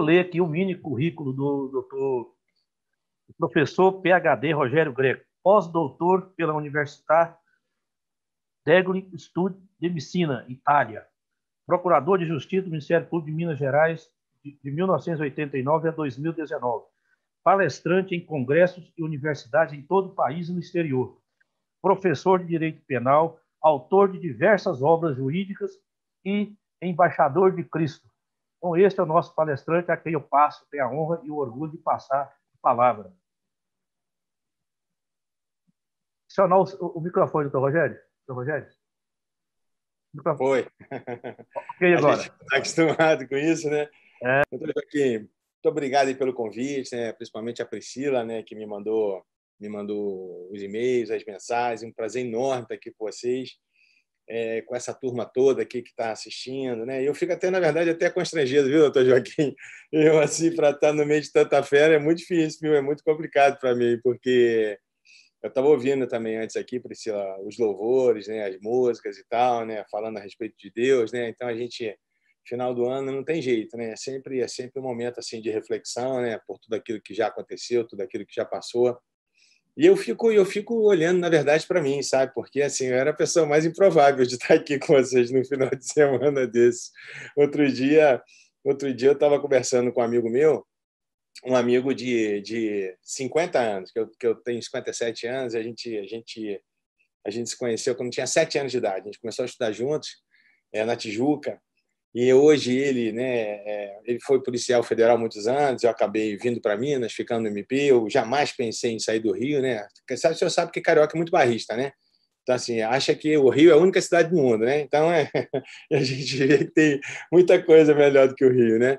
vou ler aqui o mini currículo do doutor do professor PhD Rogério Greco, pós-doutor pela Universidade Degli Studi de Messina, Itália, procurador de Justiça do Ministério Público de Minas Gerais de, de 1989 a 2019, palestrante em congressos e universidades em todo o país e no exterior, professor de Direito Penal, autor de diversas obras jurídicas e embaixador de Cristo, Bom, então, este é o nosso palestrante, a quem eu passo, tenho a honra e o orgulho de passar a palavra. Acionar o, o microfone, doutor Rogério. Doutor Rogério? Foi. Ok, agora. A gente está acostumado com isso, né? É. Doutor Joaquim, muito obrigado pelo convite, né? principalmente a Priscila, né? que me mandou, me mandou os e-mails, as mensagens. Um prazer enorme estar aqui com vocês é, com essa turma toda aqui que está assistindo, né? Eu fico até, na verdade, até constrangido, viu, doutor Joaquim? Eu, assim, para estar tá no meio de tanta fera é muito difícil, viu? É muito complicado para mim, porque eu estava ouvindo também antes aqui, Priscila, os louvores, né? As músicas e tal, né? Falando a respeito de Deus, né? Então, a gente, final do ano, não tem jeito, né? É sempre, é sempre um momento, assim, de reflexão, né? Por tudo aquilo que já aconteceu, tudo aquilo que já passou. E eu fico, eu fico olhando, na verdade, para mim, sabe? Porque assim, eu era a pessoa mais improvável de estar aqui com vocês no final de semana desse. Outro dia, outro dia eu estava conversando com um amigo meu, um amigo de, de 50 anos, que eu, que eu tenho 57 anos, e a gente, a, gente, a gente se conheceu quando tinha 7 anos de idade. A gente começou a estudar juntos é, na Tijuca e hoje ele, né, é, ele foi policial federal muitos anos, eu acabei vindo para Minas, ficando no MP, eu jamais pensei em sair do Rio, né? Sabe, o senhor sabe que carioca é muito barrista, né? Então, assim, acha que o Rio é a única cidade do mundo, né? Então, é, a gente vê que tem muita coisa melhor do que o Rio, né?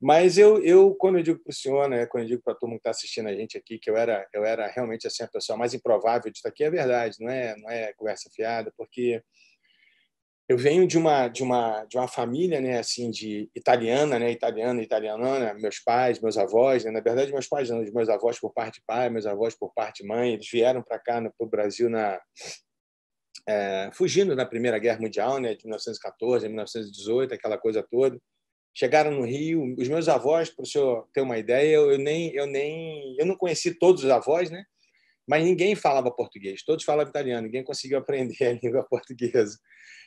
Mas eu, eu quando eu digo para o senhor, né, quando eu digo para todo mundo que está assistindo a gente aqui, que eu era, eu era realmente assim, a pessoa mais improvável de estar aqui, é verdade, não é, não é conversa fiada, porque eu venho de uma de uma de uma família né assim de italiana né italiana italianana meus pais meus avós né? na verdade meus pais não meus avós por parte de pai meus avós por parte de mãe eles vieram para cá né, para o Brasil na é, fugindo da primeira guerra mundial né de 1914 1918 aquela coisa toda chegaram no Rio os meus avós para o senhor ter uma ideia eu, eu nem eu nem eu não conheci todos os avós né mas ninguém falava português, todos falavam italiano, ninguém conseguiu aprender a língua portuguesa.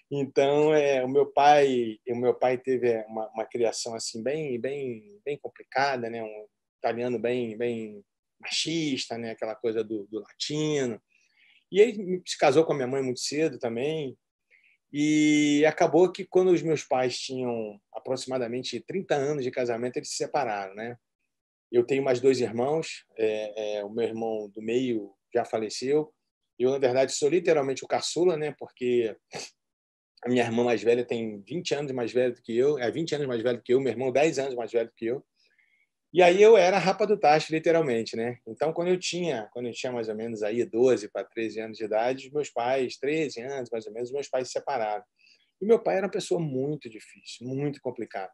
Então, é, o meu pai, o meu pai teve uma, uma, criação assim bem, bem, bem complicada, né? Um italiano bem, bem machista, né? Aquela coisa do, do latino. E ele se casou com a minha mãe muito cedo também. E acabou que quando os meus pais tinham aproximadamente 30 anos de casamento, eles se separaram, né? Eu tenho mais dois irmãos, é, é, o meu irmão do meio já faleceu. Eu, na verdade, sou literalmente o caçula, né? Porque a minha irmã mais velha tem 20 anos mais velha do que eu, é 20 anos mais velha do que eu, meu irmão 10 anos mais velho do que eu. E aí eu era a rapa do tacho, literalmente, né? Então, quando eu tinha, quando eu tinha mais ou menos aí 12 para 13 anos de idade, meus pais, 13 anos mais ou menos, meus pais se separaram. E meu pai era uma pessoa muito difícil, muito complicada.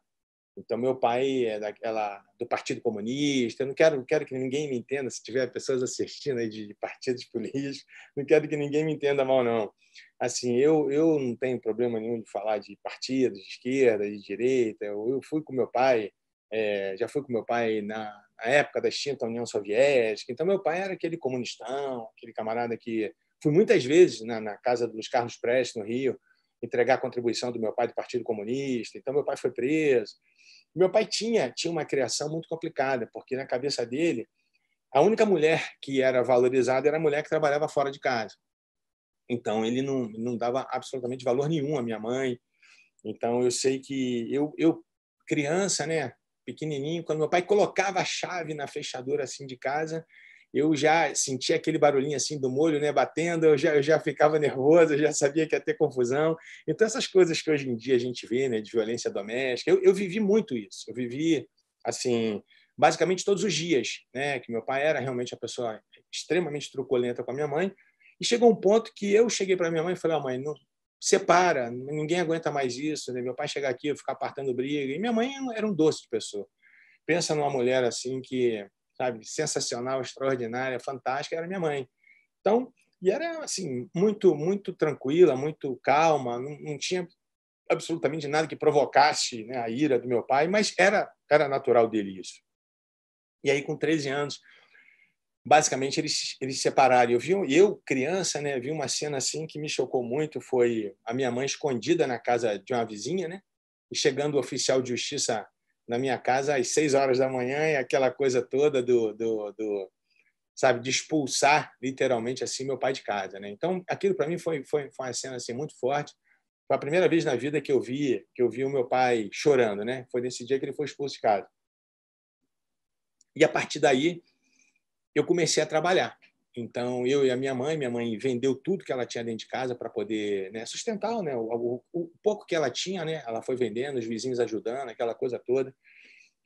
Então, meu pai é daquela, do Partido Comunista. Eu não quero, quero que ninguém me entenda, se tiver pessoas assistindo aí de, de partidos políticos, não quero que ninguém me entenda mal, não. Assim, eu, eu não tenho problema nenhum de falar de partidos, de esquerda, de direita. Eu, eu fui com meu pai, é, já fui com meu pai na, na época da extinta União Soviética. Então, meu pai era aquele comunistão, aquele camarada que. Fui muitas vezes na, na casa dos Carlos Prestes, no Rio, entregar a contribuição do meu pai do Partido Comunista. Então, meu pai foi preso. Meu pai tinha, tinha uma criação muito complicada, porque na cabeça dele, a única mulher que era valorizada era a mulher que trabalhava fora de casa. Então, ele não, não dava absolutamente valor nenhum à minha mãe. Então, eu sei que eu, eu criança, né, pequenininho, quando meu pai colocava a chave na fechadura assim de casa, eu já sentia aquele barulhinho assim do molho, né, batendo, eu já, eu já ficava nervoso, eu já sabia que ia ter confusão. Então, essas coisas que hoje em dia a gente vê, né, de violência doméstica, eu, eu vivi muito isso. Eu vivi, assim, basicamente todos os dias, né, que meu pai era realmente uma pessoa extremamente truculenta com a minha mãe. E chegou um ponto que eu cheguei para minha mãe e falei: ah, mãe, não, separa, ninguém aguenta mais isso, né? Meu pai chegar aqui, eu ficar apartando briga. E minha mãe era um doce de pessoa. Pensa numa mulher assim que sabe, sensacional, extraordinária, fantástica, era minha mãe. Então, e era assim, muito muito tranquila, muito calma, não, não tinha absolutamente nada que provocasse né, a ira do meu pai, mas era era natural dele isso. E aí com 13 anos, basicamente eles eles se separaram. Eu vi eu criança, né, vi uma cena assim que me chocou muito, foi a minha mãe escondida na casa de uma vizinha, né? E chegando o oficial de justiça na minha casa às seis horas da manhã e aquela coisa toda do, do, do sabe, de expulsar literalmente assim meu pai de casa, né? Então, aquilo para mim foi, foi, foi uma cena assim muito forte. Foi a primeira vez na vida que eu vi que eu vi o meu pai chorando, né? Foi nesse dia que ele foi expulso de casa. E a partir daí eu comecei a trabalhar. Então, eu e a minha mãe, minha mãe vendeu tudo que ela tinha dentro de casa para poder né, sustentar né, o, o, pouco que ela tinha, né, ela foi vendendo, os vizinhos ajudando, aquela coisa toda.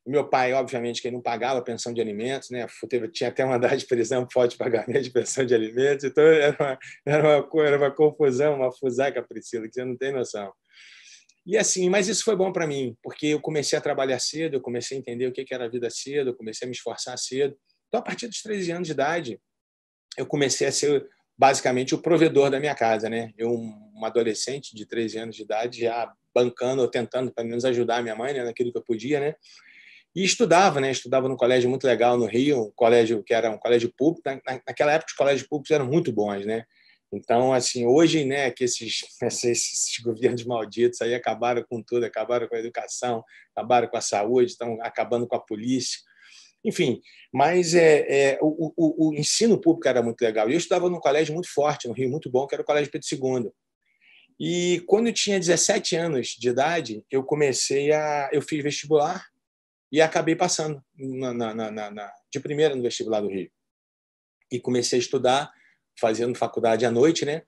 Meu pai, obviamente, que não pagava pensão de alimentos, né? Teve, tinha até mandado de prisão pode pagamento de pensão de alimentos, então era uma, era uma, era uma confusão, uma fusaca, Priscila, que você não tem noção. E assim, mas isso foi bom para mim, porque eu comecei a trabalhar cedo, eu comecei a entender o que era a vida cedo, eu comecei a me esforçar cedo. Então, a partir dos 13 anos de idade, eu comecei a ser basicamente o provedor da minha casa, né? Eu, um adolescente de 13 anos de idade, já bancando ou tentando, pelo menos, ajudar a minha mãe né, naquilo que eu podia, né? E estudava, né? Estudava num colégio muito legal no Rio, um colégio que era um colégio público. Na, naquela época, os colégios públicos eram muito bons, né? Então, assim, hoje, né, que esses, esses, governos malditos aí acabaram com tudo, acabaram com a educação, acabaram com a saúde, estão acabando com a polícia, enfim, mas é, é o, o, o, ensino público era muito legal. E eu estudava num colégio muito forte, no Rio, muito bom, que era o Colégio Pedro II. E quando eu tinha 17 anos de idade, eu comecei a. Eu fiz vestibular e acabei passando na, na, na, na de primeira no vestibular do Rio. E comecei a estudar, fazendo faculdade à noite, né?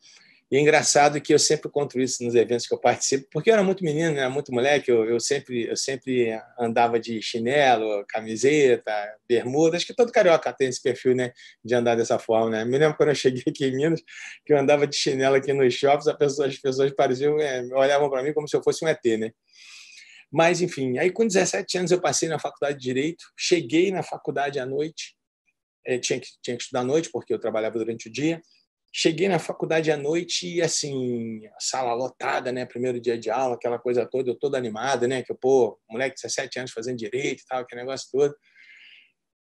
E é engraçado que eu sempre conto isso nos eventos que eu participo, porque eu era muito menino, era né, muito moleque, eu, eu sempre, eu sempre andava de chinelo, camiseta, bermuda. Acho que todo carioca tem esse perfil né, de andar dessa forma. Né? Me lembro quando eu cheguei aqui em Minas, que eu andava de chinelo aqui nos shops, as pessoas, as pessoas pareciam, é, olhavam para mim como se eu fosse um ET. Né? Mas, enfim, aí com 17 anos eu passei na faculdade de Direito, cheguei na faculdade à noite, é, tinha, que, tinha que estudar à noite, porque eu trabalhava durante o dia Cheguei na faculdade à noite e, assim, sala lotada, né? Primeiro dia de aula, aquela coisa toda, eu todo animado, né? Que, pô, moleque de 17 anos fazendo direito e tal, aquele negócio todo.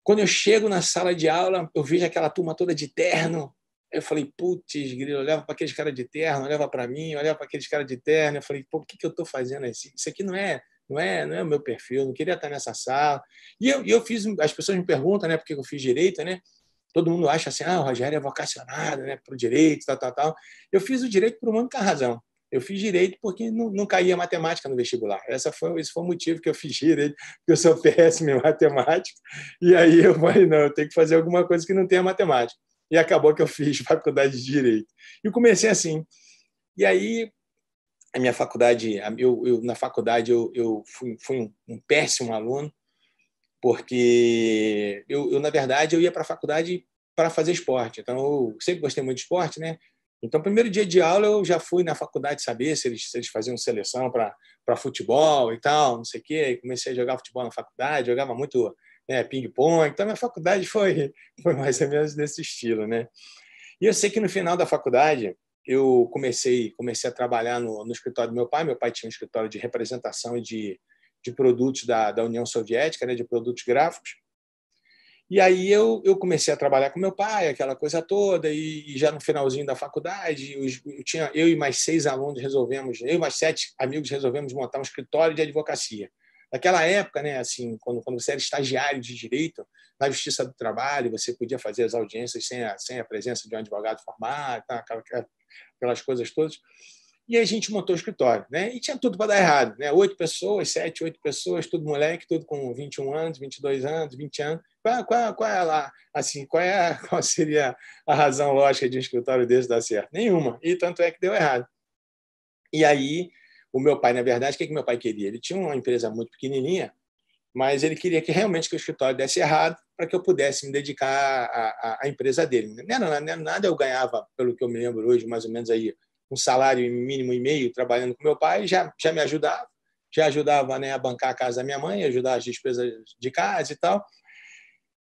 Quando eu chego na sala de aula, eu vejo aquela turma toda de terno. Eu falei, putz, grilo, leva para aqueles caras de terno, leva para mim, olha para aqueles caras de terno. Eu falei, pô, o que, que eu estou fazendo? Isso aqui não é não é, não é o meu perfil, não queria estar nessa sala. E eu, eu fiz, as pessoas me perguntam, né, por que eu fiz direito, né? todo mundo acha assim, ah, o Rogério é vocacionado né, para o direito, tal, tal, tal. Eu fiz o direito por uma única razão. Eu fiz direito porque não, não caía matemática no vestibular. Essa foi, esse foi o motivo que eu fiz direito, porque eu sou péssimo em matemática. E aí eu falei, não, eu tenho que fazer alguma coisa que não tenha matemática. E acabou que eu fiz faculdade de direito. E comecei assim. E aí a minha faculdade, eu, eu na faculdade eu, eu fui, fui um, um péssimo aluno, porque eu, eu na verdade, eu ia para a faculdade para fazer esporte. Então, eu sempre gostei muito de esporte, né? Então, primeiro dia de aula, eu já fui na faculdade saber se eles, se eles faziam seleção para futebol e tal, não sei o quê. comecei a jogar futebol na faculdade, jogava muito né, ping-pong. Então, minha faculdade foi, foi mais ou menos desse estilo, né? E eu sei que no final da faculdade, eu comecei, comecei a trabalhar no, no escritório do meu pai. Meu pai tinha um escritório de representação e de, de produtos da, da União Soviética, né, de produtos gráficos. E aí eu, eu comecei a trabalhar com meu pai, aquela coisa toda, e, e já no finalzinho da faculdade, eu, eu, tinha, eu e mais seis alunos resolvemos, eu e mais sete amigos resolvemos montar um escritório de advocacia. Naquela época, né, assim, quando, quando você era estagiário de direito, na Justiça do Trabalho, você podia fazer as audiências sem a, sem a presença de um advogado formado, tá, aquelas, aquelas coisas todas. E a gente montou o escritório, né? E tinha tudo para dar errado, né? Oito pessoas, sete, oito pessoas, tudo moleque, tudo com 21 anos, 22 anos, 20 anos. Qual, qual, qual é lá, assim, qual, é, qual seria a razão lógica de um escritório desse dar certo? Nenhuma. E tanto é que deu errado. E aí, o meu pai, na verdade, o que, que meu pai queria? Ele tinha uma empresa muito pequenininha, mas ele queria que realmente que o escritório desse errado para que eu pudesse me dedicar à, à, à empresa dele. Não era, não era, nada eu ganhava, pelo que eu me lembro hoje, mais ou menos aí um salário mínimo e meio trabalhando com meu pai, já, já me ajudava, já ajudava né, a bancar a casa da minha mãe, ajudar as despesas de casa e tal.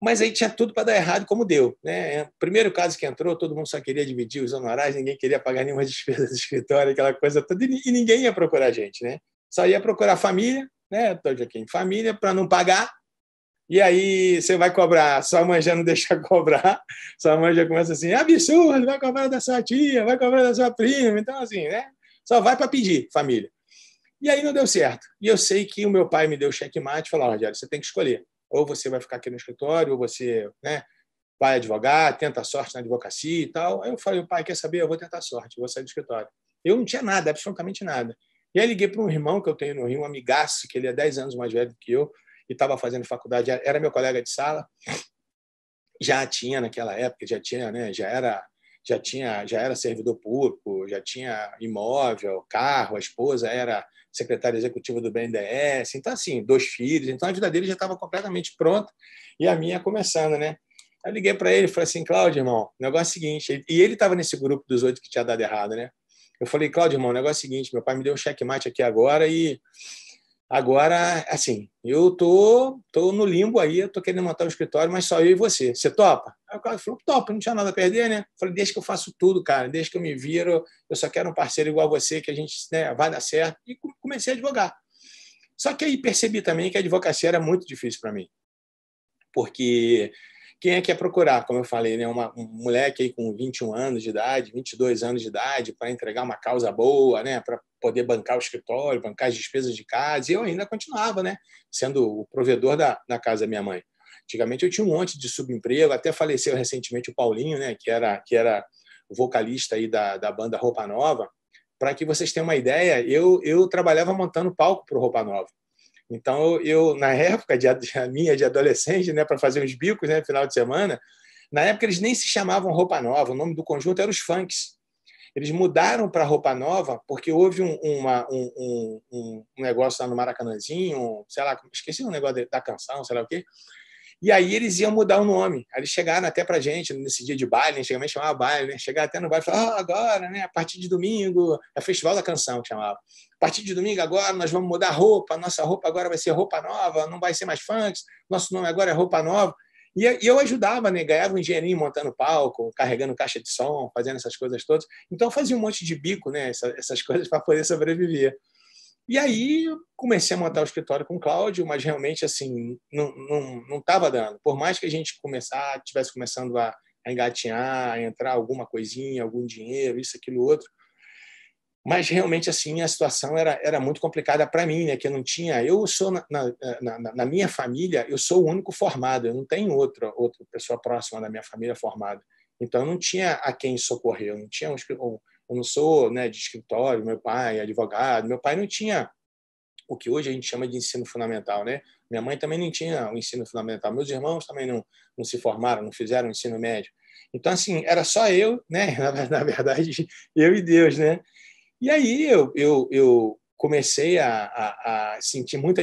Mas aí tinha tudo para dar errado, como deu. Né? Primeiro caso que entrou, todo mundo só queria dividir os honorários, ninguém queria pagar nenhuma despesa do escritório, aquela coisa toda, e ninguém ia procurar a gente. Né? Só ia procurar a família, né? Estou aqui em família, para não pagar, e aí você vai cobrar, sua mãe já não deixa cobrar, sua mãe já começa assim, absurdo, vai cobrar da sua tia, vai cobrar da sua prima, então assim, né? Só vai para pedir, família. E aí não deu certo. E eu sei que o meu pai me deu checkmate e falou, Rogério, você tem que escolher. Ou você vai ficar aqui no escritório, ou você né, vai advogar, tenta a sorte na advocacia e tal. Aí eu falei, pai, quer saber? Eu vou tentar a sorte, vou sair do escritório. Eu não tinha nada, absolutamente nada. E aí liguei para um irmão que eu tenho no Rio, um amigaço, que ele é 10 anos mais velho do que eu, e estava fazendo faculdade, era meu colega de sala, já tinha naquela época, já tinha, né, já era já tinha já era servidor público, já tinha imóvel, carro, a esposa era secretária executiva do BNDES, então assim, dois filhos, então a vida dele já estava completamente pronta e a minha começando, né? Aí liguei para ele, falei assim, Cláudio, irmão, negócio é o seguinte, e ele estava nesse grupo dos oito que tinha dado errado, né? Eu falei, Cláudio, irmão, negócio é o seguinte, meu pai me deu um checkmate aqui agora e Agora, assim, eu tô, tô no limbo aí, eu tô querendo montar um escritório, mas só eu e você. Você topa? Aí o cara falou, topa, não tinha nada a perder, né? falei, deixa que eu faço tudo, cara, deixa que eu me viro, eu só quero um parceiro igual a você, que a gente né, vai dar certo. E comecei a advogar. Só que aí percebi também que a advocacia era muito difícil para mim, porque quem é que é procurar? Como eu falei, né? Uma, um moleque aí com 21 anos de idade, 22 anos de idade, para entregar uma causa boa, né? Para poder bancar o escritório, bancar as despesas de casa. E eu ainda continuava, né? Sendo o provedor da, da casa da minha mãe. Antigamente eu tinha um monte de subemprego, até faleceu recentemente o Paulinho, né? Que era, que era vocalista aí da, da banda Roupa Nova. Para que vocês tenham uma ideia, eu, eu trabalhava montando palco para Roupa Nova. Então, eu, na época de, minha de adolescente, né, para fazer uns bicos, né, final de semana, na época eles nem se chamavam Roupa Nova, o nome do conjunto era os Funks. Eles mudaram para Roupa Nova porque houve um, uma, um, um, um, negócio lá no Maracanãzinho, sei lá, esqueci o um negócio da canção, sei lá o quê. E aí eles iam mudar o nome. Aí eles chegaram até para gente nesse dia de baile, né, antigamente chamava baile, né? Chegaram até no baile e falaram, oh, agora, né? a partir de domingo, é Festival da Canção que chamava a partir de domingo agora nós vamos mudar a roupa, nossa roupa agora vai ser roupa nova, não vai ser mais funk, nosso nome agora é roupa nova. E eu ajudava, né? ganhava um engenharia montando palco, carregando caixa de som, fazendo essas coisas todas. Então fazia um monte de bico, né? essas coisas para poder sobreviver. E aí comecei a montar o escritório com o Cláudio, mas realmente assim não não não estava dando. Por mais que a gente começar, tivesse começando a, a engatinhar, a entrar alguma coisinha, algum dinheiro, isso aquilo outro, mas realmente assim a situação era, era muito complicada para mim, né? Que eu não tinha. Eu sou na, na, na, na, minha família, eu sou o único formado. Eu não tenho outra outra pessoa próxima da minha família formada. Então eu não tinha a quem socorrer. Eu não tinha um, eu não sou né, de escritório. Meu pai é advogado. Meu pai não tinha o que hoje a gente chama de ensino fundamental, né? Minha mãe também não tinha o ensino fundamental. Meus irmãos também não, não se formaram, não fizeram o ensino médio. Então assim era só eu, né? na verdade eu e Deus, né? E aí eu, eu, eu comecei a, a, a, sentir muita,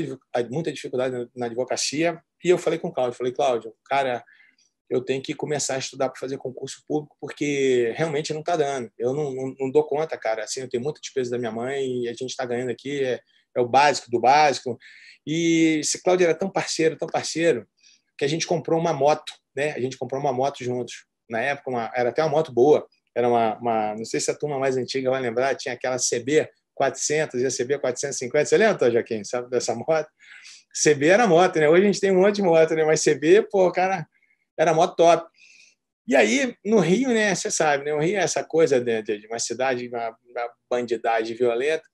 muita dificuldade na advocacia e eu falei com o Cláudio, falei, Cláudio, cara, eu tenho que começar a estudar para fazer concurso público porque realmente não está dando. Eu não, não, não, dou conta, cara. Assim, eu tenho muita despesa da minha mãe e a gente está ganhando aqui, é, é, o básico do básico. E esse Cláudio era tão parceiro, tão parceiro, que a gente comprou uma moto, né? A gente comprou uma moto juntos. Na época, uma, era até uma moto boa, era uma, uma, não sei se a turma mais antiga vai lembrar, tinha aquela CB 400 e a CB 450. Você lembra, Joaquim, sabe dessa moto? CB era moto, né? Hoje a gente tem um monte de moto, né? Mas CB, pô, cara, era moto top. E aí, no Rio, né, você sabe, né, o Rio é essa coisa de, de uma cidade, uma, uma bandidagem violenta.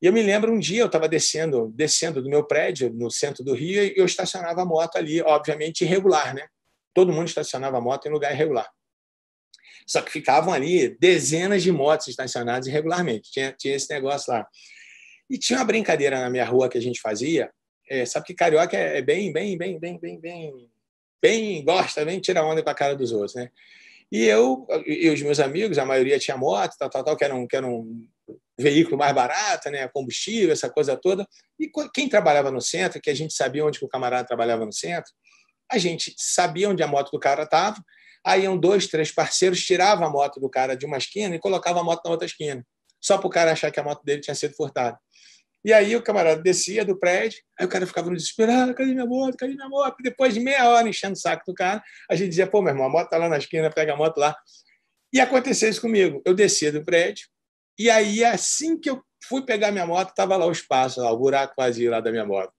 E eu me lembro um dia, eu estava descendo, descendo do meu prédio, no centro do Rio, e eu estacionava a moto ali, obviamente irregular, né? Todo mundo estacionava a moto em lugar irregular. Só que ficavam ali dezenas de motos estacionadas irregularmente. Tinha, tinha esse negócio lá. E tinha uma brincadeira na minha rua que a gente fazia. É, sabe que carioca é, é bem, bem, bem, bem, bem, bem, bem gosta, bem tira onda com a cara dos outros, né? E eu e os meus amigos, a maioria tinha moto, tal, tal, tal, que era um, que era um veículo mais barato, né? Combustível, essa coisa toda. E quem trabalhava no centro, que a gente sabia onde o camarada trabalhava no centro, a gente sabia onde a moto do cara estava Aí iam dois, três parceiros, tirava a moto do cara de uma esquina e colocava a moto na outra esquina, só para o cara achar que a moto dele tinha sido furtada. E aí o camarada descia do prédio, aí o cara ficava no desespero, ah, cadê minha moto, cadê minha moto? E depois de meia hora enchendo o saco do cara, a gente dizia, pô, meu irmão, a moto tá lá na esquina, pega a moto lá. E aconteceu isso comigo. Eu descia do prédio, e aí assim que eu fui pegar minha moto, estava lá o espaço, lá, o buraco vazio lá da minha moto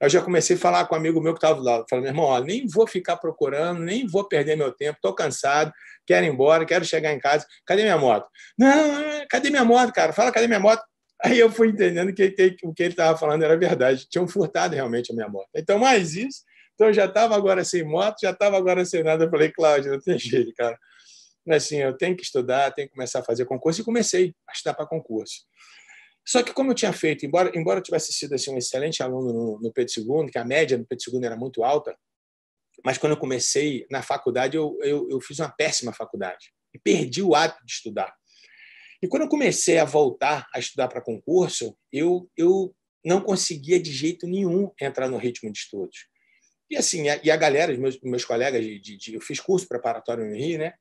eu já comecei a falar com um amigo meu que estava do lado. Falei, meu irmão, ó, nem vou ficar procurando, nem vou perder meu tempo, estou cansado, quero ir embora, quero chegar em casa. Cadê minha moto? Não, cadê minha moto, cara? Fala, cadê minha moto? Aí eu fui entendendo que, que o que ele estava falando era verdade. Tinham furtado realmente a minha moto. Então, mais isso. Então, eu já estava agora sem moto, já estava agora sem nada. Eu falei, Cláudio, não tem jeito, cara. Assim, eu tenho que estudar, tenho que começar a fazer concurso. E comecei a estudar para concurso. Só que, como eu tinha feito, embora, embora eu tivesse sido assim, um excelente aluno no, no Pedro II, que a média no Pedro II era muito alta, mas quando eu comecei na faculdade, eu, eu, eu fiz uma péssima faculdade e perdi o hábito de estudar. E quando eu comecei a voltar a estudar para concurso, eu, eu não conseguia de jeito nenhum entrar no ritmo de estudos. E assim, a, e a galera, os meus, meus colegas, de, de, de, eu fiz curso preparatório no Rio, né?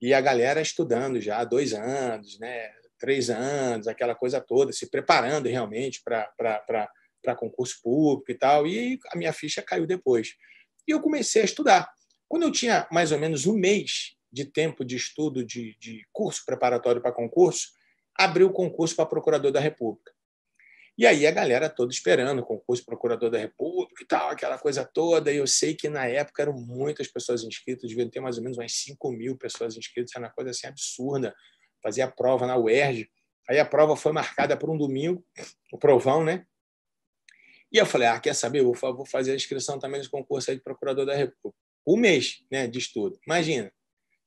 E a galera estudando já há dois anos, né? três anos, aquela coisa toda, se preparando realmente para concurso público e tal. E a minha ficha caiu depois. E eu comecei a estudar. Quando eu tinha mais ou menos um mês de tempo de estudo de, de curso preparatório para concurso, abriu o concurso para procurador da República. E aí a galera toda esperando o concurso procurador da República e tal, aquela coisa toda. E eu sei que na época eram muitas pessoas inscritas, deviam ter mais ou menos umas 5 mil pessoas inscritas, era uma coisa assim absurda. Fazer a prova na UERJ. Aí a prova foi marcada para um domingo, o provão, né? E eu falei, ah, quer saber? vou fazer a inscrição também nesse concurso aí de procurador da República. Um mês né, de estudo. Imagina,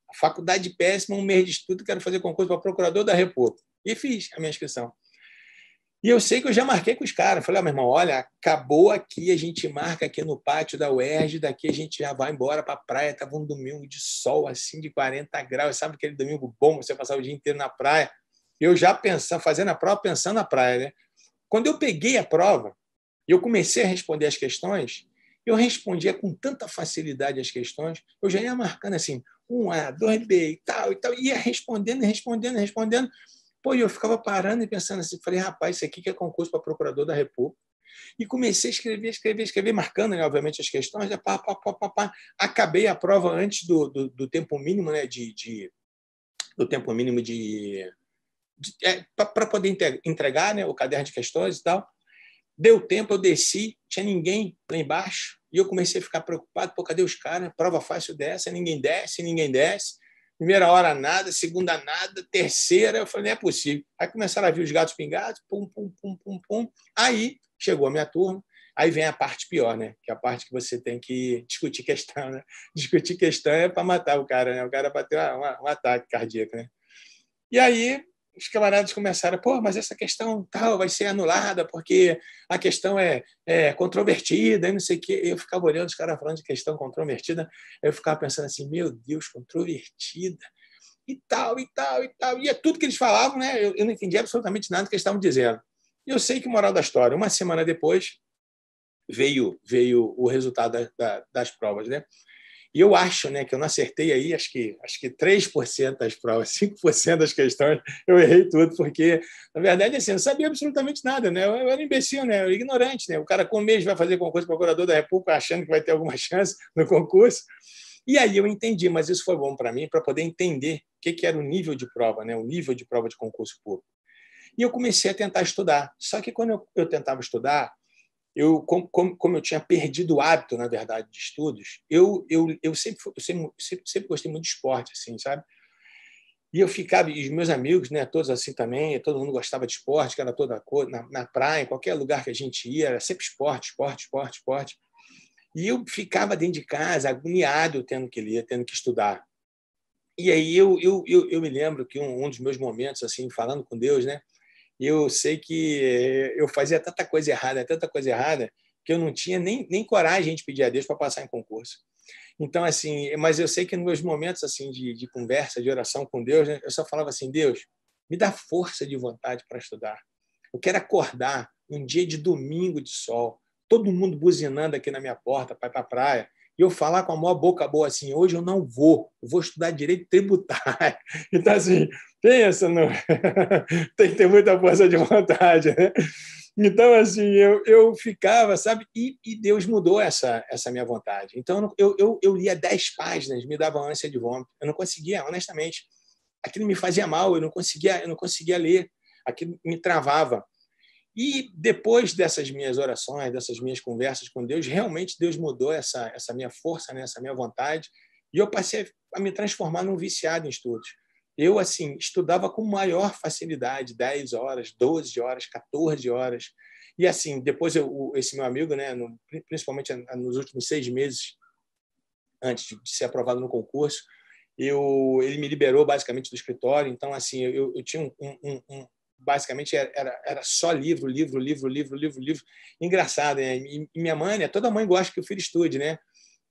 a faculdade é péssima, um mês de estudo, quero fazer concurso para procurador da República. E fiz a minha inscrição. E eu sei que eu já marquei com os caras. Falei, ah, meu irmão, olha, acabou aqui, a gente marca aqui no pátio da UERJ, daqui a gente já vai embora para a praia. Tava um domingo de sol, assim, de 40 graus. Sabe aquele domingo bom, você passar o dia inteiro na praia? Eu já pensando, fazendo a prova, pensando na praia, né? Quando eu peguei a prova e eu comecei a responder as questões, eu respondia com tanta facilidade as questões, eu já ia marcando assim, 1A, dois, 2B e tal, e tal, ia respondendo, respondendo, respondendo. Pô, eu ficava parando e pensando assim, falei, rapaz, isso aqui que é concurso para procurador da República. E comecei a escrever, escrever, escrever, marcando, né, obviamente, as questões. Né, pá, pá, pá, pá, pá. Acabei a prova antes do, do, do tempo mínimo, né, de, de, do tempo mínimo de, de é, para poder entregar né, o caderno de questões e tal. Deu tempo, eu desci, tinha ninguém lá embaixo, e eu comecei a ficar preocupado, pô, cadê os caras? Prova fácil dessa, ninguém desce, ninguém desce. Primeira hora nada, segunda nada, terceira, eu falei, não é possível. Aí começaram a vir os gatos pingados, pum, pum, pum, pum, pum. Aí chegou a minha turma, aí vem a parte pior, né? Que é a parte que você tem que discutir questão, né? Discutir questão é para matar o cara, né? O cara bateu um, um ataque cardíaco, né? E aí os camaradas começaram, pô, mas essa questão tal vai ser anulada porque a questão é, é controvertida e não sei o quê. Eu ficava olhando os caras falando de questão controvertida, eu ficava pensando assim, meu Deus, controvertida e tal, e tal, e tal. E é tudo que eles falavam, né? Eu, eu não entendia absolutamente nada do que eles estavam dizendo. E eu sei que, moral da história, uma semana depois veio veio o resultado da, da, das provas, né? E eu acho né, que eu não acertei aí, acho que, acho que 3% das provas, 5% das questões, eu errei tudo, porque, na verdade, assim, eu não sabia absolutamente nada, né? Eu, eu era imbecil, né? Eu era ignorante, né? O cara com mês vai fazer concurso para procurador da República achando que vai ter alguma chance no concurso. E aí eu entendi, mas isso foi bom para mim, para poder entender o que, que era o nível de prova, né? O nível de prova de concurso público. E eu comecei a tentar estudar. Só que quando eu, eu tentava estudar, eu como, como, como, eu tinha perdido o hábito, na verdade, de estudos, eu, eu, eu, sempre, eu sempre, sempre, sempre gostei muito de esporte, assim, sabe? E eu ficava, e os meus amigos, né, todos assim também, todo mundo gostava de esporte, que era toda cor, na, na praia, em qualquer lugar que a gente ia, era sempre esporte, esporte, esporte, esporte. E eu ficava dentro de casa, agoniado, tendo que ler, tendo que estudar. E aí eu, eu, eu, eu me lembro que um, um dos meus momentos, assim, falando com Deus, né, eu sei que eh, eu fazia tanta coisa errada, tanta coisa errada, que eu não tinha nem, nem coragem de pedir a Deus para passar em concurso. Então, assim, mas eu sei que nos meus momentos assim de, de conversa, de oração com Deus, né, eu só falava assim: Deus, me dá força de vontade para estudar. Eu quero acordar um dia de domingo de sol, todo mundo buzinando aqui na minha porta, ir para a praia, e eu falar com a maior boca boa assim, hoje eu não vou, eu vou estudar direito tributário. Então, assim, tem essa, não. tem que ter muita força de vontade, né? Então, assim, eu, eu ficava, sabe? E, e, Deus mudou essa, essa minha vontade. Então, eu, eu, eu lia dez páginas, me dava ânsia de vômito. Eu não conseguia, honestamente. Aquilo me fazia mal, eu não conseguia, eu não conseguia ler. Aquilo me travava. E depois dessas minhas orações, dessas minhas conversas com Deus, realmente Deus mudou essa, essa minha força, né? essa minha vontade, e eu passei a me transformar num viciado em estudos. Eu, assim, estudava com maior facilidade, 10 horas, 12 horas, 14 horas. E, assim, depois eu, esse meu amigo, né, no, principalmente nos últimos seis meses, antes de ser aprovado no concurso, eu, ele me liberou basicamente do escritório. Então, assim, eu, eu tinha um, um, um, basicamente era, era só livro, livro, livro, livro, livro, livro. Engraçado, né? E minha mãe, né? toda mãe gosta que o filho estude, né?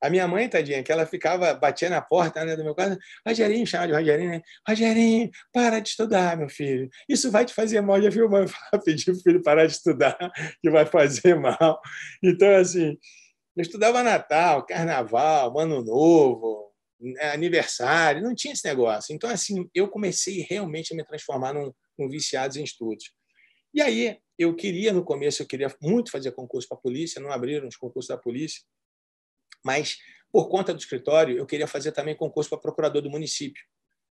A minha mãe, tadinha, que ela ficava, batia na porta né, do meu quarto, Rogerinho, chama de Rogerinho, né? Rogerinho, para de estudar, meu filho. Isso vai te fazer mal. Já viu mãe pedir o filho parar de estudar, que vai fazer mal. Então, assim, eu estudava Natal, Carnaval, Ano Novo, né, aniversário, não tinha esse negócio. Então, assim, eu comecei realmente a me transformar num, com viciados em estudos. E aí, eu queria, no começo, eu queria muito fazer concurso para a polícia, não abriram os concursos da polícia, mas, por conta do escritório, eu queria fazer também concurso para procurador do município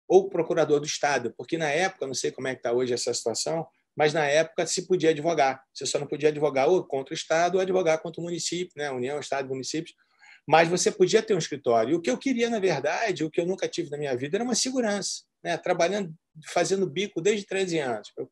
ou procurador do Estado, porque na época, não sei como é que está hoje essa situação, mas na época se podia advogar. Você só não podia advogar ou contra o Estado ou advogar contra o município, né? União, Estado, municípios. Mas você podia ter um escritório. E o que eu queria, na verdade, o que eu nunca tive na minha vida, era uma segurança. Né? Trabalhando fazendo bico desde 13 anos. Eu,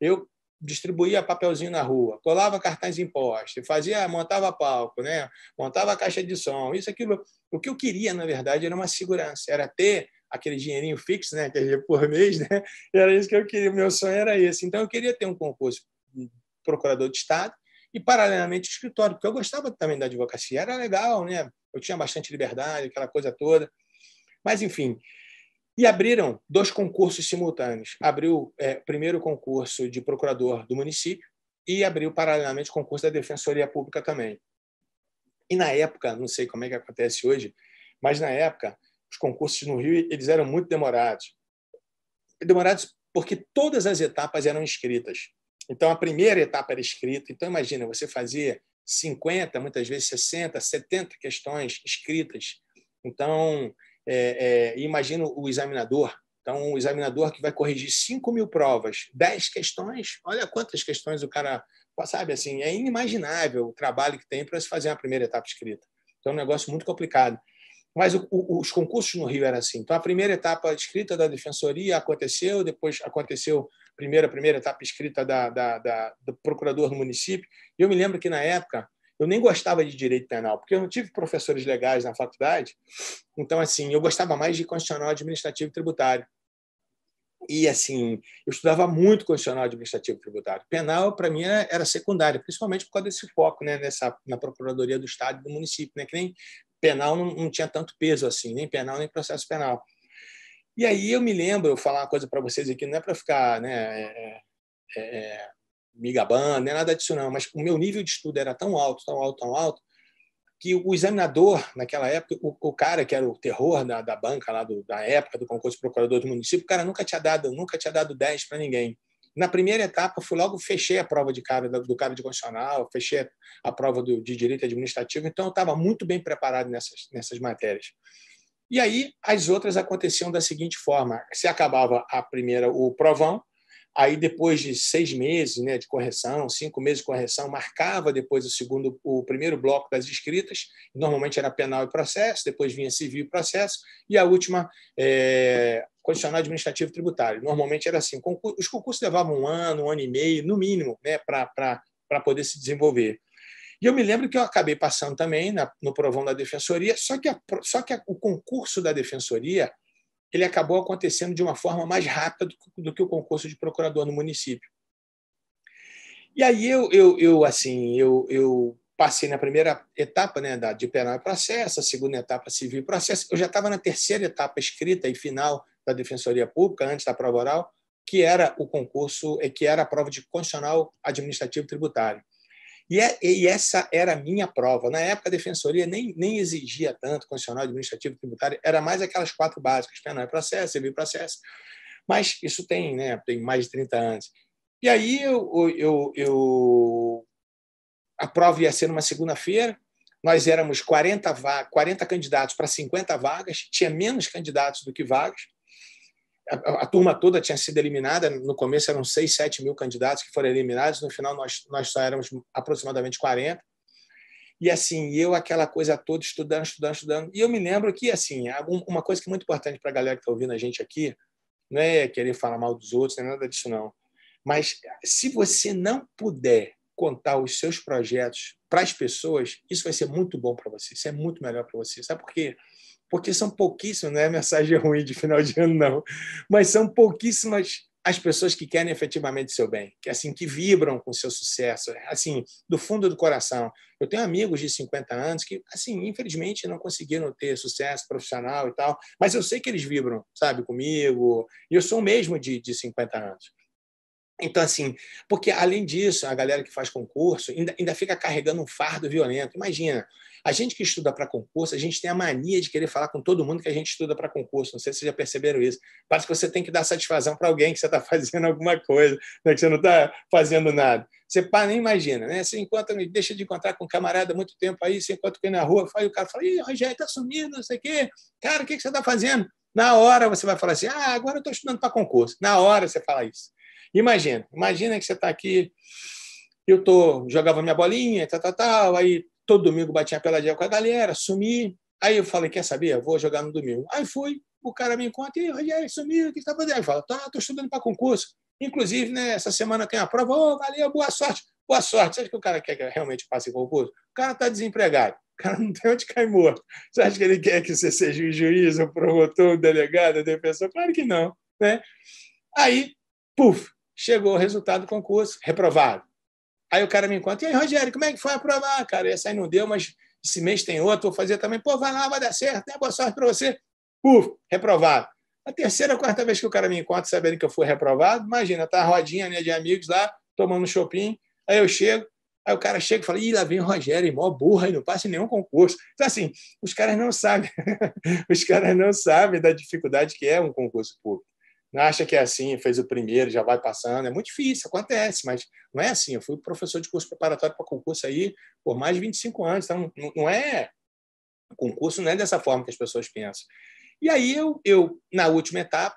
eu distribuía papelzinho na rua, colava cartaz em poste, fazia, montava palco, né? montava caixa de som, isso, aquilo. O que eu queria, na verdade, era uma segurança, era ter aquele dinheirinho fixo, né? Que Aquele por mês, né? Era isso que eu queria, meu sonho era esse. Então, eu queria ter um concurso de procurador de Estado e, paralelamente, escritório, porque eu gostava também da advocacia, era legal, né? Eu tinha bastante liberdade, aquela coisa toda. Mas, enfim, e abriram dois concursos simultâneos. Abriu é, primeiro concurso de procurador do município e abriu paralelamente o concurso da Defensoria Pública também. E na época, não sei como é que acontece hoje, mas na época os concursos no Rio eles eram muito demorados. Demorados porque todas as etapas eram escritas. Então a primeira etapa era escrita. Então imagina, você fazia 50, muitas vezes 60, 70 questões escritas. Então é, é, imagino o examinador. Então, o examinador que vai corrigir 5 mil provas, 10 questões, olha quantas questões o cara. Sabe assim, é inimaginável o trabalho que tem para se fazer uma primeira etapa escrita. Então, é um negócio muito complicado. Mas o, o, os concursos no Rio eram assim. Então, a primeira etapa escrita da defensoria aconteceu, depois aconteceu primeiro, a primeira etapa escrita da, da, da, do procurador no município. E eu me lembro que, na época, eu nem gostava de direito penal, porque eu não tive professores legais na faculdade. Então, assim, eu gostava mais de constitucional administrativo e tributário. E, assim, eu estudava muito constitucional administrativo e tributário. Penal, para mim, era, era secundário, principalmente por causa desse foco né, nessa, na Procuradoria do Estado e do município, né, que nem penal não, não tinha tanto peso assim, nem penal, nem processo penal. E aí eu me lembro, eu falar uma coisa para vocês aqui, não é para ficar né, é, é, é me gabando, nem é nada disso não, mas o meu nível de estudo era tão alto, tão alto, tão alto, que o examinador, naquela época, o, o cara que era o terror da, da banca lá do, da época, do concurso de procurador do município, o cara nunca tinha dado, nunca tinha dado 10 para ninguém. Na primeira etapa, fui logo fechei a prova de cara do cara de constitucional, fechei a prova do, de direito administrativo, então eu estava muito bem preparado nessas, nessas matérias. E aí as outras aconteciam da seguinte forma: se acabava a primeira o provão, aí depois de seis meses né, de correção, cinco meses de correção, marcava depois o segundo, o primeiro bloco das escritas, normalmente era penal e processo, depois vinha civil e processo, e a última, é, eh, condicional administrativo tributário. Normalmente era assim, os concursos levavam um ano, um ano e meio, no mínimo, né, para poder se desenvolver. E eu me lembro que eu acabei passando também na, no provão da defensoria, só que, a, só que a, o concurso da defensoria ele acabou acontecendo de uma forma mais rápida do que o concurso de procurador no município. E aí eu, eu, eu assim, eu, eu passei na primeira etapa né, da, de penal e processo, a segunda etapa civil e processo. Eu já estava na terceira etapa escrita e final da Defensoria Pública, antes da prova oral, que era o concurso, que era a prova de constitucional administrativo tributário. E, é, e essa era a minha prova. Na época, a defensoria nem, nem exigia tanto constitucional, administrativo, tributário, era mais aquelas quatro básicas: penal e processo, civil e processo. Mas isso tem, né, tem mais de 30 anos. E aí eu, eu, eu a prova ia ser numa segunda-feira, nós éramos 40, 40 candidatos para 50 vagas, tinha menos candidatos do que vagas a, a, turma toda tinha sido eliminada. No começo eram 6, 7 mil candidatos que foram eliminados. No final, nós, nós só éramos aproximadamente 40. E assim, eu aquela coisa toda, estudando, estudando, estudando. E eu me lembro que, assim, uma coisa que é muito importante para a galera que está ouvindo a gente aqui, não é querer falar mal dos outros, nem é nada disso, não. Mas se você não puder contar os seus projetos para as pessoas, isso vai ser muito bom para você, isso é muito melhor para você. Sabe por quê? porque são pouquíssimas, não é mensagem ruim de final de ano, não, mas são pouquíssimas as pessoas que querem efetivamente seu bem, que assim que vibram com seu sucesso, assim, do fundo do coração. Eu tenho amigos de 50 anos que, assim, infelizmente não conseguiram ter sucesso profissional e tal, mas eu sei que eles vibram, sabe, comigo, e eu sou o mesmo de, de 50 anos. Então, assim, porque além disso, a galera que faz concurso ainda, ainda fica carregando um fardo violento. Imagina, a gente que estuda para concurso, a gente tem a mania de querer falar com todo mundo que a gente estuda para concurso. Não sei se vocês já perceberam isso. Parece que você tem que dar satisfação para alguém que você está fazendo alguma coisa, né? que você não está fazendo nada. Você pá, nem imagina, né? Você encontra, deixa de encontrar com um camarada muito tempo aí, você encontra com ele na rua, o cara fala, Ih, Rogério, está sumindo, não sei o quê. Cara, o que, que você está fazendo? Na hora você vai falar assim, ah, agora eu estou estudando para concurso. Na hora você fala isso. Imagina, imagina que você está aqui, eu tô, jogava minha bolinha, tal, tal, tal, aí todo domingo batia dia com a galera, sumi. Aí eu falei, quer saber? Vou jogar no domingo. Aí fui, o cara me encontra, e Rogério, sumiu, o que está fazendo? Aí fala, tá, estou estudando para concurso. Inclusive, né, essa semana tem a prova, oh, valeu, boa sorte, boa sorte. Você acha que o cara quer que realmente passe em concurso? O cara está desempregado, o cara não tem onde cair morto. Você acha que ele quer que você seja um juiz, um promotor, um delegado, um defensor? Claro que não, né? Aí, puf, Chegou o resultado do concurso, reprovado. Aí o cara me encontra, e aí, Rogério, como é que foi aprovar? Cara, essa aí não deu, mas esse mês tem outro, vou fazer também. Pô, vai lá, vai dar certo, né? Boa sorte para você. Puf, reprovado. A terceira, quarta vez que o cara me encontra, sabendo que eu fui reprovado, imagina, tá a rodinha né, de amigos lá, tomando um shopping. Aí eu chego, aí o cara chega e fala: ih, lá vem o Rogério, mó burra, e não passa em nenhum concurso. Então, assim, os caras não sabem, os caras não sabem da dificuldade que é um concurso público não acha que é assim, fez o primeiro, já vai passando. É muito difícil, acontece, mas não é assim. Eu fui professor de curso preparatório para concurso aí por mais de 25 anos, então não é. O concurso não é dessa forma que as pessoas pensam. E aí eu, eu na última etapa,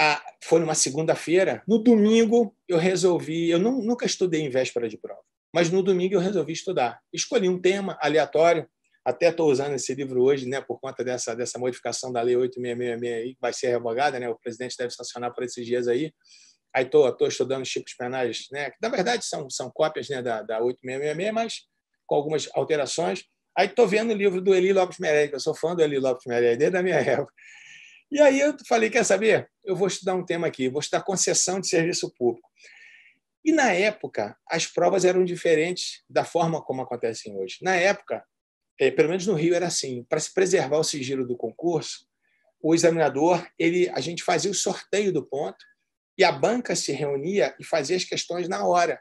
a, foi numa segunda-feira, no domingo eu resolvi. Eu não, nunca estudei em véspera de prova, mas no domingo eu resolvi estudar. Escolhi um tema aleatório, até estou usando esse livro hoje, né, por conta dessa, dessa modificação da Lei 8666 aí, que vai ser revogada, né, o presidente deve sancionar por esses dias aí. Aí estou tô, tô estudando tipos penais, né, que na verdade são, são cópias né, da, da 8666, mas com algumas alterações. Aí estou vendo o livro do Eli Lopes Meirelles, que eu sou fã do Eli Lopes Meirelles, desde a minha época. E aí eu falei, quer saber? Eu vou estudar um tema aqui, vou estudar concessão de serviço público. E na época, as provas eram diferentes da forma como acontecem hoje. Na época, é, pelo menos no Rio era assim, para se preservar o sigilo do concurso, o examinador, ele, a gente fazia o sorteio do ponto e a banca se reunia e fazia as questões na hora.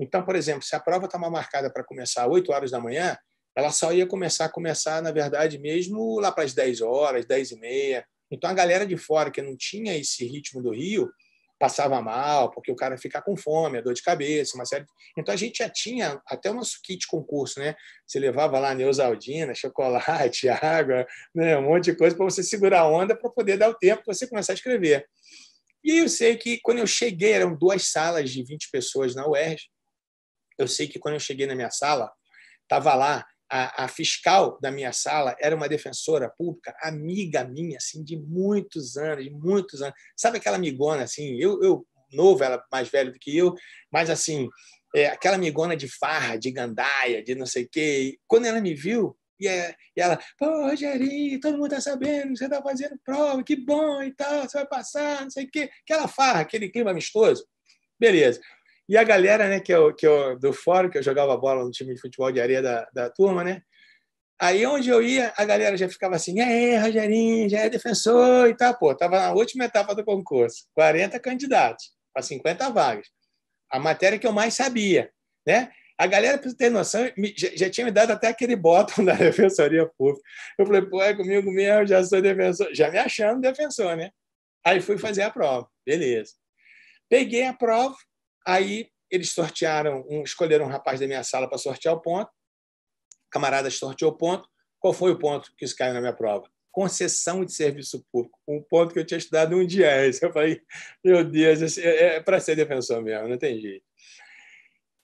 Então, por exemplo, se a prova estava tá marcada para começar às 8 horas da manhã, ela só ia começar a começar, na verdade, mesmo lá para as 10 horas, 10 e meia. Então, a galera de fora que não tinha esse ritmo do Rio, passava mal, porque o cara fica com fome, a dor de cabeça, uma série. Então a gente já tinha até o nosso kit concurso, né? Você levava lá neosaldina, chocolate, água, né? um monte de coisa para você segurar a onda para poder dar o tempo para você começar a escrever. E eu sei que quando eu cheguei, eram duas salas de 20 pessoas na UERJ. Eu sei que quando eu cheguei na minha sala, estava lá a, a, fiscal da minha sala era uma defensora pública, amiga minha, assim, de muitos anos, de muitos anos. Sabe aquela amigona, assim, eu, eu novo, ela mais velha do que eu, mas, assim, é, aquela amigona de farra, de gandaia, de não sei o quê. quando ela me viu, é, e, ela, pô, Rogerinho, todo mundo tá sabendo, você tá fazendo prova, que bom e tal, você vai passar, não sei o quê. Aquela farra, aquele clima amistoso. Beleza. E a galera, né, que eu, que eu, do fórum, que eu jogava bola no time de futebol de areia da, da turma, né? Aí onde eu ia, a galera já ficava assim, é, Rogerinho, já é defensor e tal, pô. Tava na última etapa do concurso, 40 candidatos para 50 vagas. A matéria que eu mais sabia, né? A galera, para ter noção, já, tinha me dado até aquele botão da defensoria pública. Eu falei, pô, é comigo mesmo, já sou defensor. Já me achando defensor, né? Aí fui fazer a prova. Beleza. Peguei a prova, Aí eles sortearam, um, escolheram um rapaz da minha sala para sortear o ponto. camarada sorteou o ponto. Qual foi o ponto que isso caiu na minha prova? Concessão de serviço público. Um ponto que eu tinha estudado um dia antes. Eu falei, meu Deus, é, é para ser defensor mesmo, não tem jeito.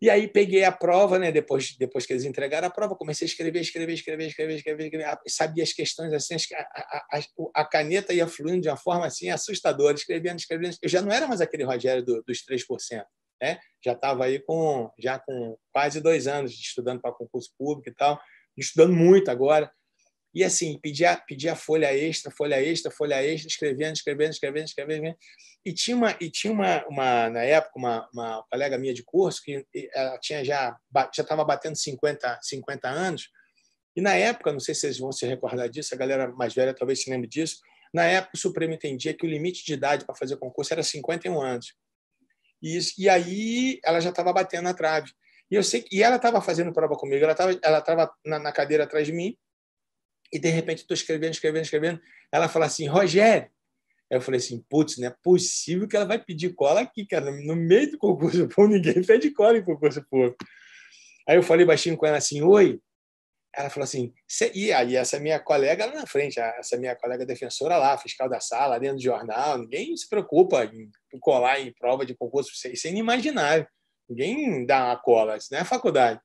E aí peguei a prova, né? Depois, depois que eles entregaram a prova, comecei a escrever, escrever, escrever, escrever, escrever, escrever. Ah, sabia as questões assim, a, a, a, caneta ia fluindo de uma forma assim assustadora, escrevendo, escrevendo. Eu já não era mais aquele Rogério do, dos 3% né? Já estava aí com já com quase dois anos estudando para concurso público e tal, estudando muito agora. E assim, pedia, pedia folha extra, folha extra, folha extra, escrevendo, escrevendo, escrevendo, escrevendo. E tinha uma, e tinha uma, uma na época, uma, uma colega minha de curso, que ela tinha já já estava batendo 50, 50 anos. E na época, não sei se vocês vão se recordar disso, a galera mais velha talvez se lembre disso, na época o Supremo entendia que o limite de idade para fazer concurso era 51 anos. E, isso, e aí ela já estava batendo na trave. E eu sei que e ela estava fazendo prova comigo, ela estava ela tava na, na, cadeira atrás de mim, e de repente estou escrevendo, escrevendo, escrevendo. Ela fala assim: Rogério. Aí eu falei assim: putz, não é possível que ela vai pedir cola aqui, cara, no meio do concurso público, ninguém pede cola em concurso público. Aí eu falei baixinho com ela assim: oi, ela falou assim, e aí essa minha colega lá na frente, essa minha colega defensora lá, fiscal da sala, dentro do jornal, ninguém se preocupa em colar em prova de concurso, isso é inimaginável. Ninguém dá uma cola, isso não é faculdade.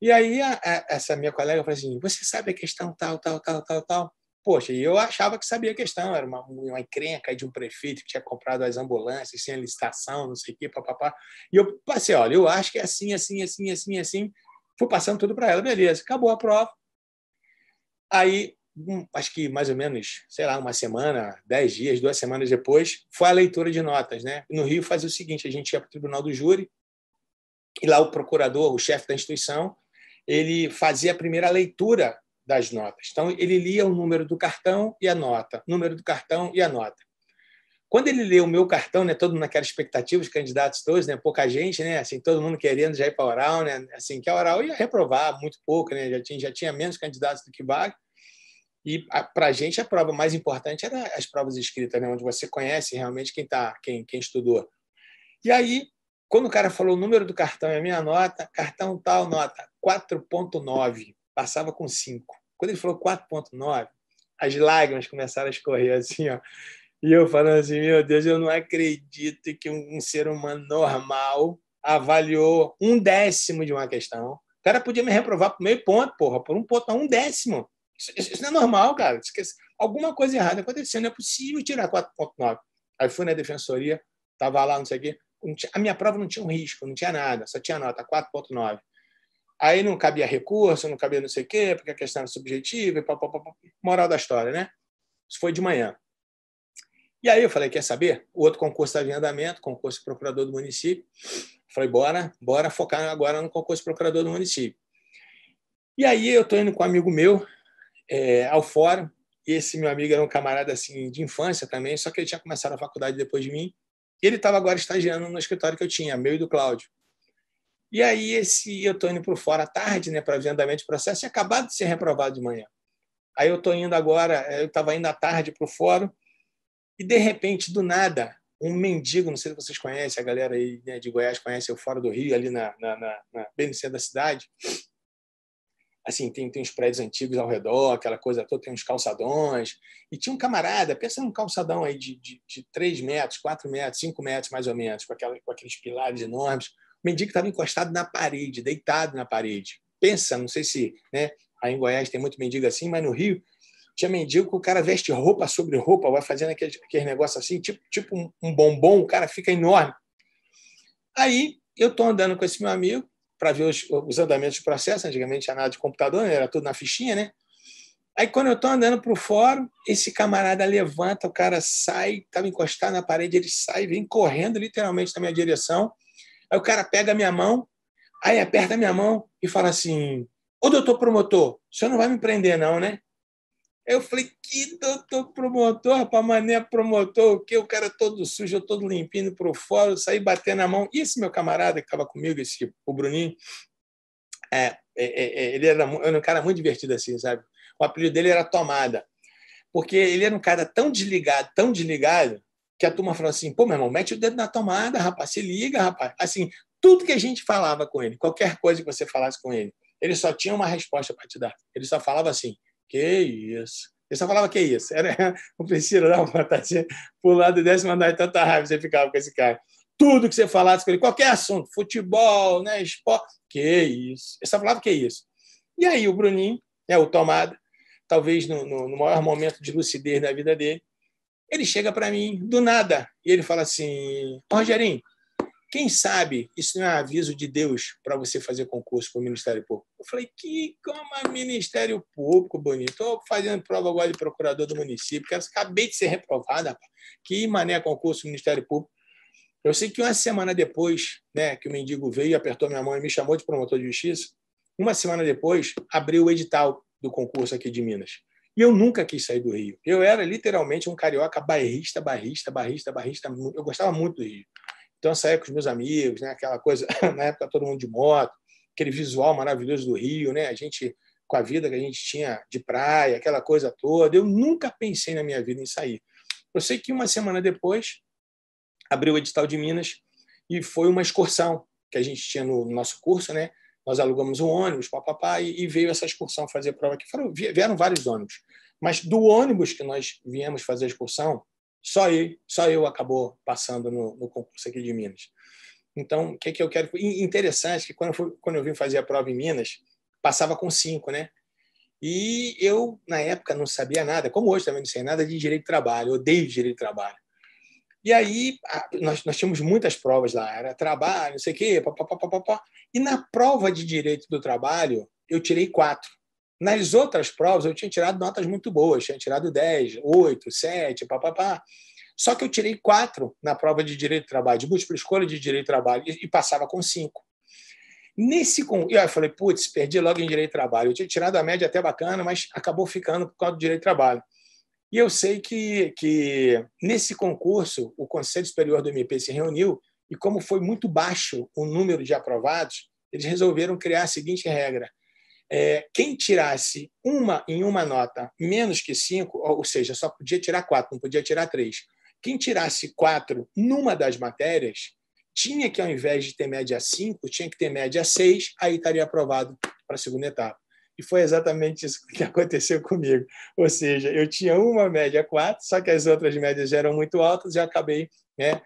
E aí a, a, essa minha colega falou assim, você sabe a questão tal, tal, tal, tal, tal? Poxa, e eu achava que sabia a questão, era uma, uma encrenca de um prefeito que tinha comprado as ambulâncias sem licitação, não sei o quê, papapá. E eu passei, olha, eu acho que é assim, assim, assim, assim, assim. Fui passando tudo para ela, beleza. Acabou a prova. Aí, acho que mais ou menos, sei lá, uma semana, dez dias, duas semanas depois, foi a leitura de notas, né? No Rio fazia o seguinte: a gente ia para o Tribunal do Júri e lá o procurador, o chefe da instituição, ele fazia a primeira leitura das notas. Então, ele lia o número do cartão e a nota, número do cartão e a nota. Quando ele lê o meu cartão, né, todo mundo naquela expectativa, os candidatos todos, né, pouca gente, né, assim, todo mundo querendo já ir para oral, né, assim, que a oral ia reprovar muito pouco, né, já tinha, já tinha menos candidatos do que vaga. E para a gente a prova mais importante era as provas escritas, né, onde você conhece realmente quem tá, quem, quem estudou. E aí, quando o cara falou o número do cartão e a minha nota, cartão tal, nota 4.9, passava com 5. Quando ele falou 4.9, as lágrimas começaram a escorrer assim, ó. E eu falando assim, meu Deus, eu não acredito que um ser humano normal avaliou um décimo de uma questão. O cara podia me reprovar por meio ponto, porra, por um ponto, um décimo. Isso, isso não é normal, cara. Esquece. Alguma coisa errada aconteceu, não é possível tirar 4.9. Aí fui na defensoria, tava lá, não sei o quê. A minha prova não tinha um risco, não tinha nada, só tinha nota 4.9. Aí não cabia recurso, não cabia não sei o quê, porque a questão era subjetiva e pá, pá, pá, pá. Moral da história, né? Isso foi de manhã. E aí eu falei, quer saber? o Outro concurso estava em andamento, concurso de procurador do município. falei, bora, bora focar agora no concurso de procurador do município. E aí eu estou indo com um amigo meu é, ao fórum, e esse meu amigo era um camarada assim de infância também, só que ele tinha começado a faculdade depois de mim. Ele estava agora estagiando no escritório que eu tinha, meu e do Cláudio. E aí esse eu estou indo para fora à tarde, né, para ver andamento do processo, e acabado de ser reprovado de manhã. Aí eu estou indo agora, eu estava indo à tarde para o fórum, e de repente, do nada, um mendigo, não sei se vocês conhecem, a galera aí né, de Goiás conhece, eu fora do Rio, ali na, na, na, na da cidade. Assim, tem, tem uns prédios antigos ao redor, aquela coisa toda, tem uns calçadões. E tinha um camarada, pensa num calçadão aí de, de, de 3 metros, 4 metros, 5 metros mais ou menos, com, aquela, com aqueles pilares enormes. O mendigo estava encostado na parede, deitado na parede. Pensa, não sei se né, aí em Goiás tem muito mendigo assim, mas no Rio tinha mendigo que o cara veste roupa sobre roupa, vai fazendo aquele, aquele negócio assim, tipo, tipo um, um bombom, o cara fica enorme. Aí eu estou andando com esse meu amigo para ver os, os, andamentos do processo, antigamente tinha nada de computador, né, era tudo na fichinha, né? Aí quando eu estou andando para o fórum, esse camarada levanta, o cara sai, tá estava encostado na parede, ele sai, vem correndo literalmente na minha direção. Aí o cara pega a minha mão, aí aperta a minha mão e fala assim: Ô doutor promotor, o senhor não vai me prender, não, né? Eu falei, que doutor promotor, rapaz, mané promotor, o quê? O cara é todo sujo, eu todo limpinho para o eu saí batendo a mão. E esse meu camarada que estava comigo, esse, o Bruninho, é, é, é, é ele era, era um cara muito divertido assim, sabe? O apelido dele era Tomada, porque ele era um cara tão desligado, tão desligado, que a turma falou assim, pô, meu irmão, mete o dedo na tomada, rapaz, se liga, rapaz. Assim, tudo que a gente falava com ele, qualquer coisa que você falasse com ele, ele só tinha uma resposta para te dar. Ele só falava assim, que isso. Eu só falava que isso. Era o Priscila, não, Tati, por lá do décimo andar tanta raiva você ficava com esse cara. Tudo que você falasse com ele, qualquer assunto, futebol, né, esporte, que isso. Eu só falava que isso. E aí o Bruninho, né, o Tomada, talvez no, no, no maior momento de lucidez da vida dele, ele chega para mim do nada e ele fala assim: Rogerinho, quem sabe isso não é um aviso de Deus para você fazer concurso para o Ministério Público? Eu falei, que como é Ministério Público, bonito. Estou fazendo prova agora de procurador do município, que acabei de ser reprovada. Que mané concurso Ministério Público. Eu sei que uma semana depois né, que o mendigo veio, e apertou minha mão e me chamou de promotor de justiça, uma semana depois abriu o edital do concurso aqui de Minas. E eu nunca quis sair do Rio. Eu era literalmente um carioca bairrista, bairrista, bairrista, bairrista. Eu gostava muito do Rio. Então, eu saía com os meus amigos, né? aquela coisa, na época todo mundo de moto, aquele visual maravilhoso do Rio, né? a gente com a vida que a gente tinha de praia, aquela coisa toda. Eu nunca pensei na minha vida em sair. Eu sei que uma semana depois abriu o edital de Minas e foi uma excursão que a gente tinha no nosso curso, né? Nós alugamos um ônibus, papapá, e veio essa excursão fazer prova aqui. Vieram vários ônibus, mas do ônibus que nós viemos fazer a excursão, só eu, só eu acabou passando no, no concurso aqui de Minas. Então, o que, que eu quero. E interessante que quando eu, fui, quando eu vim fazer a prova em Minas, passava com cinco, né? E eu, na época, não sabia nada, como hoje também não sei nada de direito de trabalho, odeio direito de trabalho. E aí, nós, nós tínhamos muitas provas lá, era trabalho, não sei o quê, papapá. E na prova de direito do trabalho, eu tirei quatro. Nas outras provas, eu tinha tirado notas muito boas, tinha tirado 10, 8, 7, papapá. Só que eu tirei 4 na prova de direito de trabalho, de múltipla escolha de direito de trabalho, e passava com 5. Nesse com. E eu falei, putz, perdi logo em direito de trabalho. Eu tinha tirado a média até bacana, mas acabou ficando por causa do direito de trabalho. E eu sei que, que nesse concurso, o Conselho Superior do MP se reuniu e, como foi muito baixo o número de aprovados, eles resolveram criar a seguinte regra: é, quem tirasse uma em uma nota menos que cinco, ou seja, só podia tirar quatro, não podia tirar três. Quem tirasse quatro numa das matérias, tinha que, ao invés de ter média cinco, tinha que ter média seis, aí estaria aprovado para a segunda etapa. E foi exatamente isso que aconteceu comigo. Ou seja, eu tinha uma média quatro, só que as outras médias eram muito altas e eu acabei né,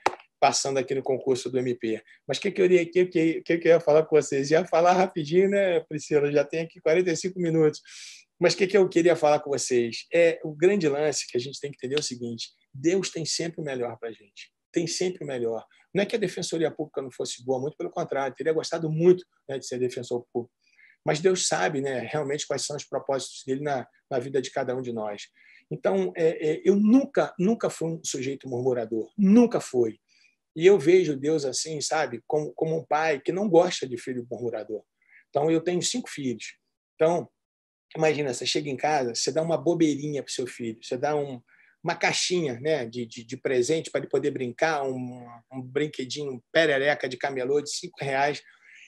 passando aqui no concurso do MP. Mas o que, que, eu ia, que, que, que eu ia falar com vocês? Ia falar rapidinho, né, Priscila? Já tem aqui 45 minutos. Mas o que, que eu queria falar com vocês? É o grande lance que a gente tem que entender é o seguinte: Deus tem sempre o melhor para a gente. Tem sempre o melhor. Não é que a defensoria pública não fosse boa, muito pelo contrário, teria gostado muito né, de ser defensor público. Mas Deus sabe né, realmente quais são os propósitos dele na, na vida de cada um de nós. Então, é, é, eu nunca, nunca fui um sujeito murmurador, nunca fui. E eu vejo Deus assim, sabe, como, como um pai que não gosta de filho murmurador. Então, eu tenho cinco filhos. Então, imagina, você chega em casa, você dá uma bobeirinha para seu filho, você dá um, uma caixinha né, de, de, de presente para ele poder brincar, um, um brinquedinho um perereca de camelô de cinco reais.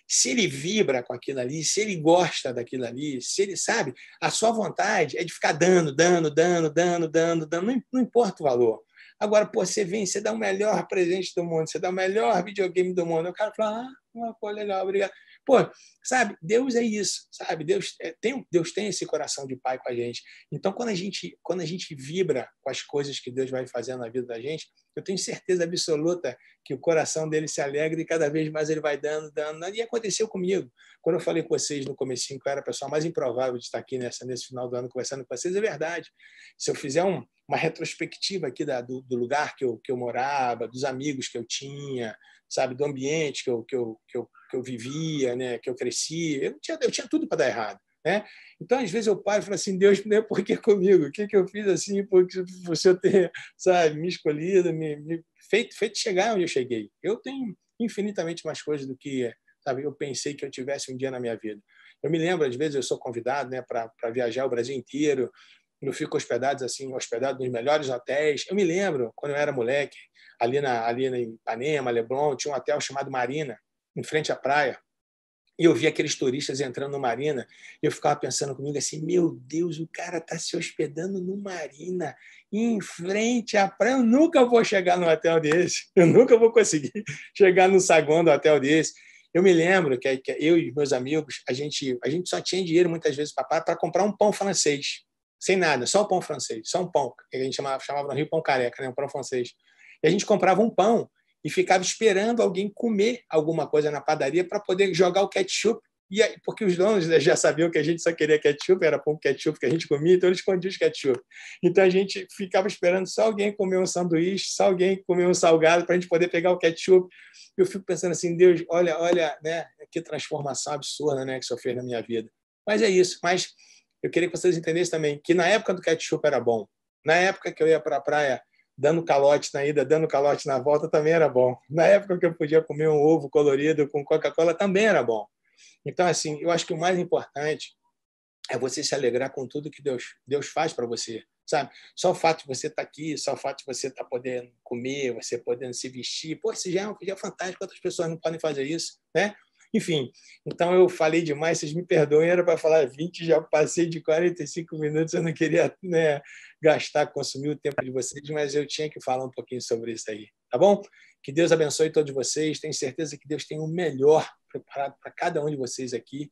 Se ele vibra com aquilo ali, se ele gosta daquilo ali, se ele sabe, a sua vontade é de ficar dando, dando, dando, dando, dando, dando, não, não importa o valor. Agora, pô, você vem, você dá o melhor presente do mundo, você dá o melhor videogame do mundo. O cara fala, ah, uma coisa legal, obrigado. Pô, sabe, Deus é isso, sabe? Deus é, tem, Deus tem esse coração de pai com a gente. Então, quando a gente, quando a gente vibra com as coisas que Deus vai fazendo na vida da gente, eu tenho certeza absoluta que o coração dele se alegra e cada vez mais ele vai dando, dando. dando. E aconteceu comigo. Quando eu falei com vocês no começo que eu era a pessoa mais improvável de estar aqui nessa, nesse final do ano conversando com vocês, é verdade. Se eu fizer um, uma retrospectiva aqui da, do, do, lugar que eu, que eu morava, dos amigos que eu tinha, sabe, do ambiente que eu, que eu, que eu, que eu vivia, né, que eu cresci Eu tinha, eu tinha tudo para dar errado. Né? Então, às vezes, eu paro e falo assim, Deus, né, por que comigo? O que, que eu fiz assim porque você ter sabe, me escolhido, me, me, feito, feito chegar onde eu cheguei? Eu tenho infinitamente mais coisas do que sabe, eu pensei que eu tivesse um dia na minha vida. Eu me lembro, às vezes, eu sou convidado né, para viajar o Brasil inteiro, quando fico hospedados assim, hospedado nos melhores hotéis. Eu me lembro, quando eu era moleque, ali na ali na Ipanema, Leblon, tinha um hotel chamado Marina, em frente à praia. E eu vi aqueles turistas entrando no Marina, e eu ficava pensando comigo assim: meu Deus, o cara está se hospedando no Marina, em frente à praia. Eu nunca vou chegar num hotel desse, eu nunca vou conseguir chegar no saguão do hotel desse. Eu me lembro que, eu e meus amigos, a gente, a gente só tinha dinheiro muitas vezes para comprar um pão francês sem nada, só o pão francês, só um pão, que a gente chamava, chamava no Rio pão careca, né? um pão francês. E a gente comprava um pão e ficava esperando alguém comer alguma coisa na padaria para poder jogar o ketchup, e aí, porque os donos né, já sabiam que a gente só queria ketchup, era pouco ketchup que a gente comia, então eles escondiam os ketchup. Então a gente ficava esperando só alguém comer um sanduíche, só alguém comer um salgado para a gente poder pegar o ketchup. Eu fico pensando assim, Deus, olha, olha, né, que transformação absurda, né, que o senhor fez na minha vida. Mas é isso, mas eu queria que vocês entendessem também que na época do ketchup era bom. Na época que eu ia para a praia dando calote na ida, dando calote na volta também era bom. Na época que eu podia comer um ovo colorido com Coca-Cola também era bom. Então, assim, eu acho que o mais importante é você se alegrar com tudo que Deus, Deus faz para você, sabe? Só o fato de você estar tá aqui, só o fato de você estar tá podendo comer, você podendo se vestir, pô, isso já é um dia é fantástico, outras pessoas não podem fazer isso, né? Enfim, então eu falei demais, vocês me perdoem, era para falar 20, já passei de 45 minutos, eu não queria né, gastar, consumir o tempo de vocês, mas eu tinha que falar um pouquinho sobre isso aí, tá bom? Que Deus abençoe todos vocês, tenho certeza que Deus tem o melhor preparado para cada um de vocês aqui.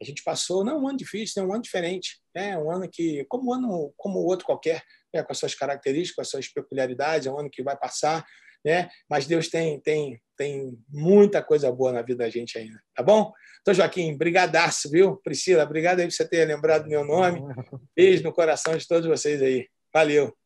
A gente passou, não um ano difícil, né? um ano diferente, né? um ano que, como um ano como o outro qualquer, né? com as suas características, com as suas peculiaridades, é um ano que vai passar, né? mas Deus tem, tem tem muita coisa boa na vida da gente ainda, tá bom? Então, Joaquim, brigadaço, viu? Priscila, obrigado aí por você ter lembrado meu nome. Beijo no coração de todos vocês aí. Valeu.